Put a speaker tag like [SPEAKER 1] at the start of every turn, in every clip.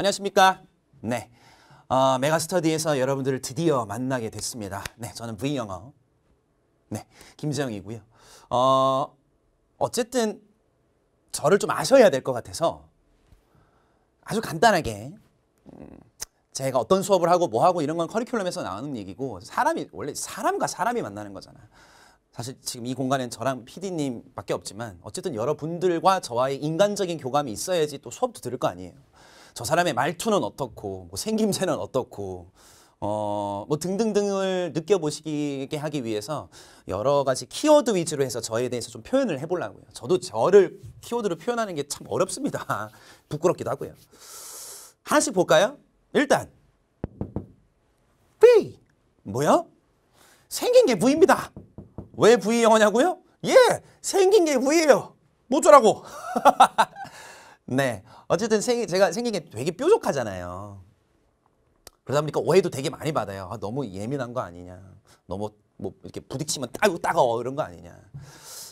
[SPEAKER 1] 안녕하십니까? 네. 어, 메가스터디에서 여러분들을 드디어 만나게 됐습니다. 네, 저는 V영어. 네, 김재영이고요. 어, 어쨌든 저를 좀 아셔야 될 것 같아서 아주 간단하게 음, 제가 어떤 수업을 하고 뭐 하고 이런 건 커리큘럼에서 나오는 얘기고 사람이 원래 사람과 사람이 만나는 거잖아. 사실 지금 이 공간엔 저랑 PD님밖에 없지만 어쨌든 여러분들과 저와의 인간적인 교감이 있어야지 또 수업도 들을 거 아니에요. 저 사람의 말투는 어떻고 뭐 생김새는 어떻고 어, 뭐 등등등을 느껴보시게 하기 위해서 여러 가지 키워드 위주로 해서 저에 대해서 좀 표현을 해보려고요. 저도 저를 키워드로 표현하는 게 참 어렵습니다. 부끄럽기도 하고요. 하나씩 볼까요? 일단 V 뭐야? 생긴 게 V입니다. 왜 V 영어냐고요? 예! 생긴 게 V예요. 뭐쩌라고? 네. 어쨌든 생, 제가 생긴 게 되게 뾰족하잖아요. 그러다 보니까 오해도 되게 많이 받아요. 아, 너무 예민한 거 아니냐. 너무 뭐 이렇게 부딪히면 따고 따가워 이런 거 아니냐.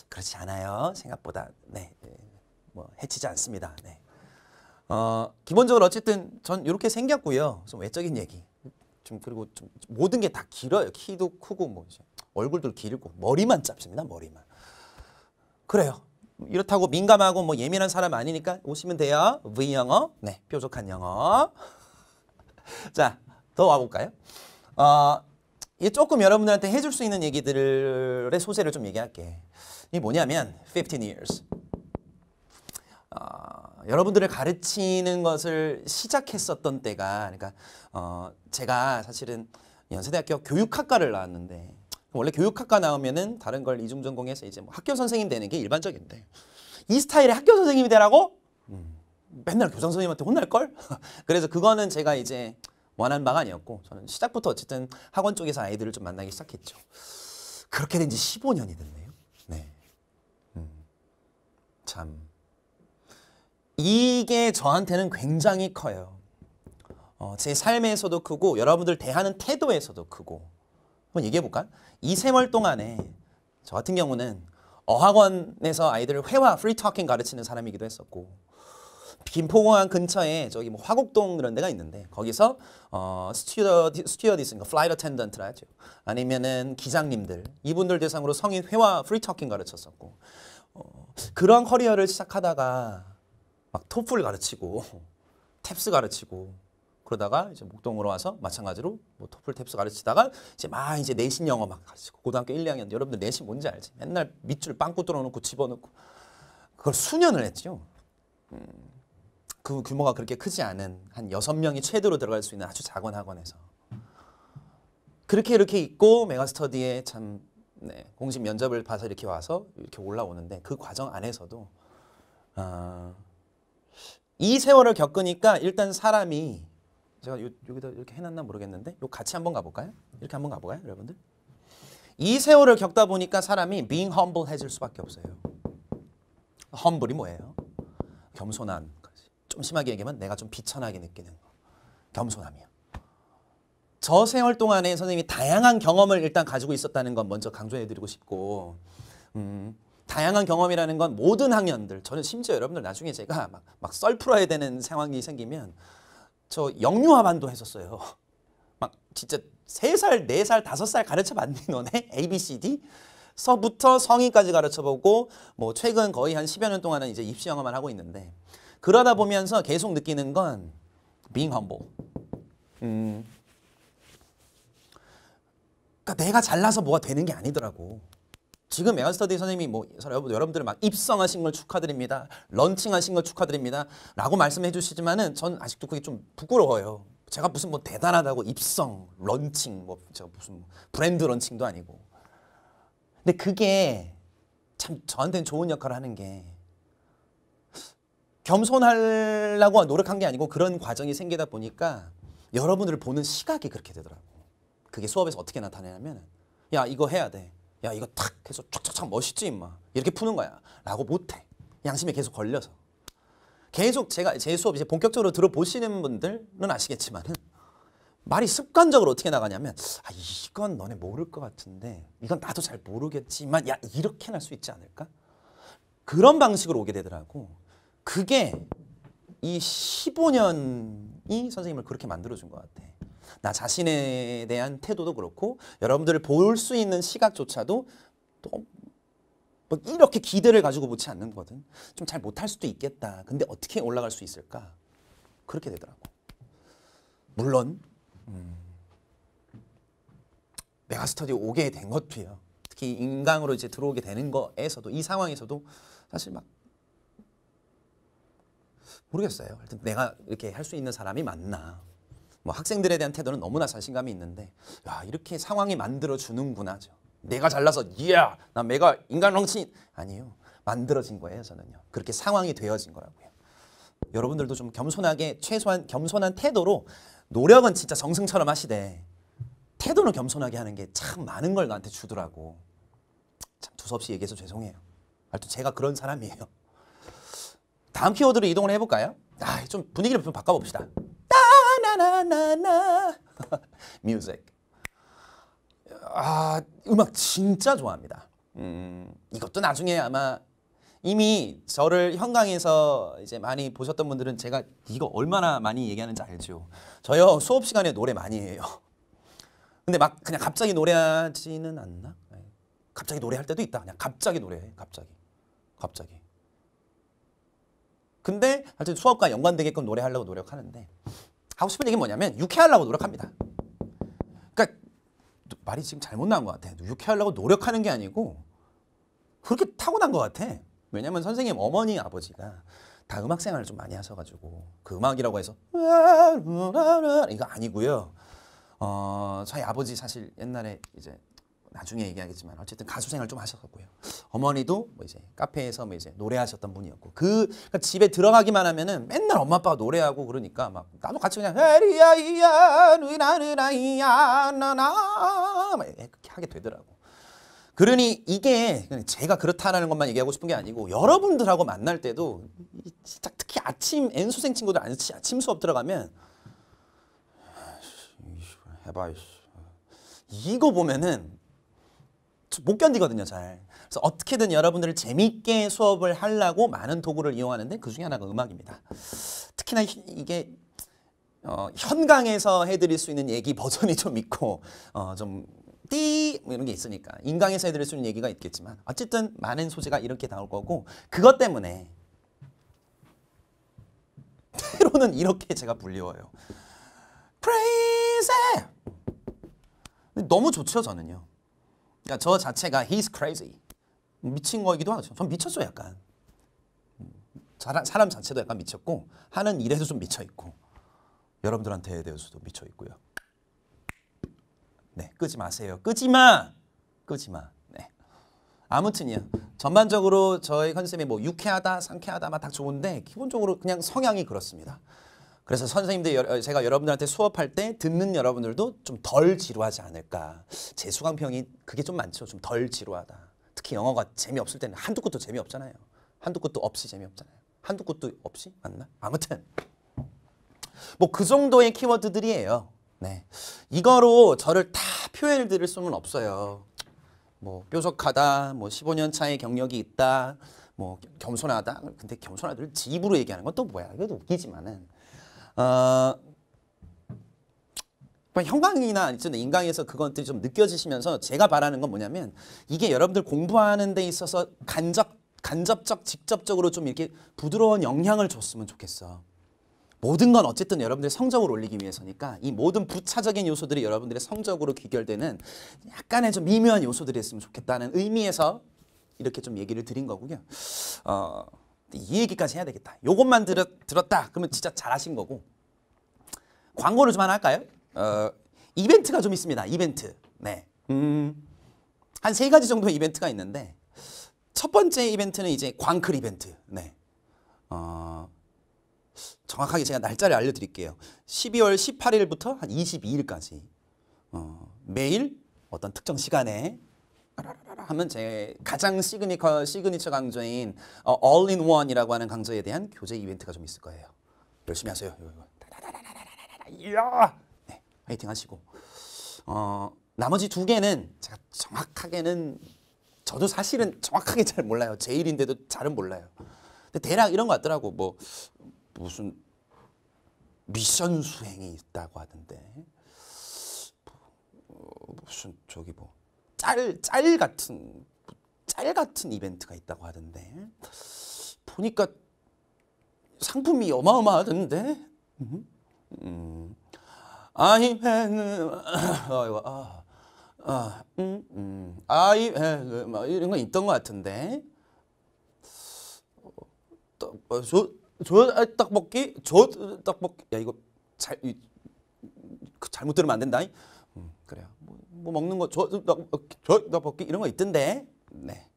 [SPEAKER 1] 그렇지 않아요. 생각보다. 네. 네. 뭐 해치지 않습니다. 네. 어, 기본적으로 어쨌든 전 이렇게 생겼고요. 좀 외적인 얘기. 좀 그리고 좀 모든 게 다 길어요. 키도 크고 뭐 얼굴도 길고 머리만 짧습니다. 머리만. 그래요. 이렇다고 민감하고 뭐 예민한 사람 아니니까 오시면 돼요. V 영어. 네, 뾰족한 영어. 자, 더 와볼까요? 어, 이 조금 여러분들한테 해줄 수 있는 얘기들의 소재를 좀 얘기할게. 이게 뭐냐면 15 years. 어, 여러분들을 가르치는 것을 시작했었던 때가 그러니까 어, 제가 사실은 연세대학교 교육학과를 나왔는데 뭐 원래 교육학과 나오면은 다른 걸 이중 전공해서 이제 뭐 학교 선생님 되는 게 일반적인데 이 스타일의 학교 선생님이 되라고 음. 맨날 교장 선생님한테 혼날 걸 그래서 그거는 제가 이제 원한 바가 아니었고 저는 시작부터 어쨌든 학원 쪽에서 아이들을 좀 만나기 시작했죠 그렇게 된 지 15년이 됐네요 네. 음. 참 이게 저한테는 굉장히 커요 어, 제 삶에서도 크고 여러분들 대하는 태도에서도 크고 한번 얘기해 볼까요? 이 세월 동안에 저 같은 경우는 어학원에서 아이들을 회화 프리토킹 가르치는 사람이기도 했었고 김포공항 근처에 저기 뭐 화곡동 이런 데가 있는데 거기서 어 스튜어디 스튜어디스 플라이트 그러니까 어텐던트라 하죠. 아니면은 기장님들 이분들 대상으로 성인 회화 프리토킹 가르쳤었고 어, 그런 커리어를 시작하다가 막 토플 가르치고 탭스 가르치고 그러다가 이제 목동으로 와서 마찬가지로 뭐 토플 탭스 가르치다가 이제 막 이제 내신 영어 막 가르치고 고등학교 1, 2학년 여러분들 내신 뭔지 알지? 맨날 밑줄 빵꾸 뚫어놓고 집어넣고 그걸 수년을 했죠. 음, 그 규모가 그렇게 크지 않은 한여 명이 최대로 들어갈 수 있는 아주 작은 학원에서 그렇게 이렇게 있고 메가스터디에 참 네, 공식 면접을 봐서 이렇게 와서 이렇게 올라오는데 그 과정 안에서도 어, 이 세월을 겪으니까 일단 사람이 제가 요, 여기다 이렇게 해놨나 모르겠는데 요 같이 한번 가볼까요? 이렇게 한번 가볼까요 여러분들? 이 세월을 겪다 보니까 사람이 being humble해질 수밖에 없어요. humble이 뭐예요? 겸손한 거지. 좀 심하게 얘기하면 내가 좀 비천하게 느끼는 거. 겸손함이요. 저 세월 동안에 선생님이 다양한 경험을 일단 가지고 있었다는 건 먼저 강조해드리고 싶고 음, 다양한 경험이라는 건 모든 학년들 저는 심지어 여러분들 나중에 제가 막, 막 썰풀어야 되는 상황이 생기면 저 영유아반도 했었어요. 막 진짜 3살, 4살, 5살 가르쳐봤니 너네? A, B, C, D? 서부터 성인까지 가르쳐보고 뭐 최근 거의 한 10여 년 동안은 이제 입시 영어만 하고 있는데 그러다 보면서 계속 느끼는 건 being humble. 음. 그러니까 내가 잘나서 뭐가 되는 게 아니더라고. 지금 에어스터디 선생님이 뭐 여러분, 여러분들 막 입성하신 걸 축하드립니다. 런칭하신 걸 축하드립니다. 라고 말씀해 주시지만은 전 아직도 그게 좀 부끄러워요. 제가 무슨 뭐 대단하다고 입성, 런칭, 뭐 제가 무슨 뭐 브랜드 런칭도 아니고. 근데 그게 참 저한테는 좋은 역할을 하는 게 겸손하려고 노력한 게 아니고 그런 과정이 생기다 보니까 여러분들을 보는 시각이 그렇게 되더라고. 그게 수업에서 어떻게 나타내냐면 야 이거 해야 돼. 야 이거 탁 해서 촥촥촥 멋있지 임마 이렇게 푸는 거야 라고 못해 양심에 계속 걸려서 계속 제가 제 수업 이제 본격적으로 들어보시는 분들은 아시겠지만은 말이 습관적으로 어떻게 나가냐면 아 이건 너네 모를 것 같은데 이건 나도 잘 모르겠지만 야 이렇게 날 수 있지 않을까 그런 방식으로 오게 되더라고 그게 이 15년이 선생님을 그렇게 만들어준 것 같아 나 자신에 대한 태도도 그렇고 여러분들을 볼 수 있는 시각조차도 또뭐 이렇게 기대를 가지고 보지 않는 거든 좀 잘 못할 수도 있겠다. 근데 어떻게 올라갈 수 있을까? 그렇게 되더라고. 물론 음, 내가 스터디 오게 된 것도요. 특히 인강으로 이제 들어오게 되는 거에서도 이 상황에서도 사실 막 모르겠어요. 하여튼 내가 이렇게 할 수 있는 사람이 맞나. 뭐 학생들에 대한 태도는 너무나 자신감이 있는데 야 이렇게 상황이 만들어주는구나 내가 잘나서 이야 나 내가 인간 렁친 아니요 만들어진 거예요 저는요 그렇게 상황이 되어진 거라고요 여러분들도 좀 겸손하게 최소한 겸손한 태도로 노력은 진짜 정승처럼 하시되 태도는 겸손하게 하는 게 참 많은 걸 나한테 주더라고 참 두서없이 얘기해서 죄송해요 하여튼 제가 그런 사람이에요 다음 키워드로 이동을 해볼까요? 아, 좀 분위기를 좀 바꿔봅시다 나나나나 뮤직 아 음악 진짜 좋아합니다 음, 이것도 나중에 아마 이미 저를 현강에서 이제 많이 보셨던 분들은 제가 이거 얼마나 많이 얘기하는지 알죠 저요 수업 시간에 노래 많이 해요 근데 막 그냥 갑자기 노래하지는 않나 네. 갑자기 노래할 때도 있다 그냥 갑자기 노래해 갑자기 갑자기 근데 하여튼 수업과 연관되게끔 노래하려고 노력하는데 하고 싶은 얘기는 뭐냐면 유쾌하려고 노력합니다. 그러니까 말이 지금 잘못 나온 것 같아. 유쾌하려고 노력하는 게 아니고 그렇게 타고난 것 같아. 왜냐면 선생님 어머니 아버지가 다 음악 생활을 좀 많이 하셔가지고 그 음악이라고 해서 이거 아니고요. 어, 저희 아버지 사실 옛날에 이제 나중에 얘기하겠지만 어쨌든 가수 생활 좀 하셨었고요. 어머니도 뭐 이제 카페에서 뭐 이제 노래하셨던 분이었고 그 그러니까 집에 들어가기만 하면은 맨날 엄마 아빠가 노래하고 그러니까 막 나도 같이 그냥 에리야이야 누나누나이야 나나 이렇게 하게 되더라고. 그러니 이게 제가 그렇다라는 것만 얘기하고 싶은 게 아니고 여러분들하고 만날 때도 진짜 특히 아침 N수생 친구들 아침 수업 들어가면 아, 해봐 이거 보면은 못 견디거든요, 잘. 그래서 어떻게든 여러분들을 재미있게 수업을 하려고 많은 도구를 이용하는데 그 중에 하나가 음악입니다. 특히나 이게 어, 현강에서 해드릴 수 있는 얘기 버전이 좀 있고 어, 좀 띠 뭐 이런 게 있으니까 인강에서 해드릴 수 있는 얘기가 있겠지만 어쨌든 많은 소재가 이렇게 나올 거고 그것 때문에 때로는 이렇게 제가 불리워요. 프레 a i 너무 좋죠 저는요. 그러니까 저 자체가 he's crazy. 미친 거이기도 하죠. 전 미쳤어요, 약간. 음, 사람 자체도 약간 미쳤고 하는 일에도 좀 미쳐 있고 여러분들한테 대해서도 미쳐 있고요. 네, 끄지 마세요. 끄지 마. 끄지 마. 네. 아무튼요. 전반적으로 저희 컨셉이 뭐 유쾌하다, 상쾌하다 막 다 좋은데 기본적으로 그냥 성향이 그렇습니다. 그래서 선생님들 제가 여러분들한테 수업할 때 듣는 여러분들도 좀 덜 지루하지 않을까. 제 수강평이 그게 좀 많죠. 좀 덜 지루하다. 특히 영어가 재미없을 때는 한두 곳도 재미없잖아요. 한두 곳도 없이 재미없잖아요. 한두 곳도 없이 맞나? 아무튼 뭐 그 정도의 키워드들이에요. 네. 이거로 저를 다 표현을 드릴 수는 없어요. 뭐 뾰족하다, 뭐 15년 차의 경력이 있다, 뭐 겸손하다. 근데 겸손하다를 입으로 얘기하는 건 또 뭐야? 이것도 웃기지만은 어, 형광이나 인강에서 그것들이 좀 느껴지시면서 제가 바라는 건 뭐냐면 이게 여러분들 공부하는 데 있어서 간접, 간접적, 직접적으로 좀 이렇게 부드러운 영향을 줬으면 좋겠어. 모든 건 어쨌든 여러분들의 성적을 올리기 위해서니까 이 모든 부차적인 요소들이 여러분들의 성적으로 귀결되는 약간의 좀 미묘한 요소들이 있으면 좋겠다는 의미에서 이렇게 좀 얘기를 드린 거고요. 어... 이 얘기까지 해야 되겠다. 요것만 들었, 들었다. 그러면 진짜 잘하신 거고. 광고를 좀 하나 할까요? 어, 이벤트가 좀 있습니다. 이벤트. 네. 음, 한 세 가지 정도의 이벤트가 있는데 첫 번째 이벤트는 이제 광클 이벤트. 네. 어, 정확하게 제가 날짜를 알려드릴게요. 12월 18일부터 한 22일까지 어, 매일 어떤 특정 시간에 하면 제 가장 시그니처, 시그니처 강좌인 어, All in One이라고 하는 강좌에 대한 교재 이벤트가 좀 있을 거예요. 열심히 하세요. 이야, 네, 화이팅 하시고 어, 나머지 두 개는 제가 정확하게는 저도 사실은 정확하게 잘 몰라요. 제일인데도 잘은 몰라요. 근데 대략 이런 거 같더라고. 뭐 무슨 미션 수행이 있다고 하던데 무슨 저기 뭐 짤, 짤 같은 짤 같은 이벤트가 있다고 하던데 보니까 상품이 어마어마하던데 음. 음. 아이 팬 음, 음. 아이고 아, 아, 음, 음. 아이 팬막 뭐 이런 거 있던 것 같은데 저, 저 어, 아, 떡볶이 저 떡볶이 야 이거 잘, 이, 그 잘못 들으면 안 된다 음, 그래요. 뭐, 뭐 먹는 거 저나 벗기 이런 거 있던데. 네.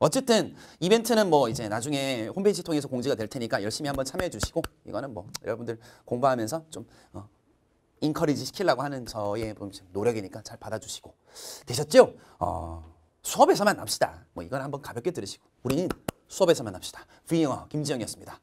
[SPEAKER 1] 어쨌든 이벤트는 뭐 이제 나중에 홈페이지 통해서 공지가 될 테니까 열심히 한번 참여해 주시고 이거는 뭐 여러분들 공부하면서 좀 어, 인커리지 시키려고 하는 저의 노력이니까 잘 받아주시고 되셨죠? 어, 수업에서만 합시다뭐 이건 한번 가볍게 들으시고 우리는 수업에서만 합시다 브이영어 김지영이었습니다.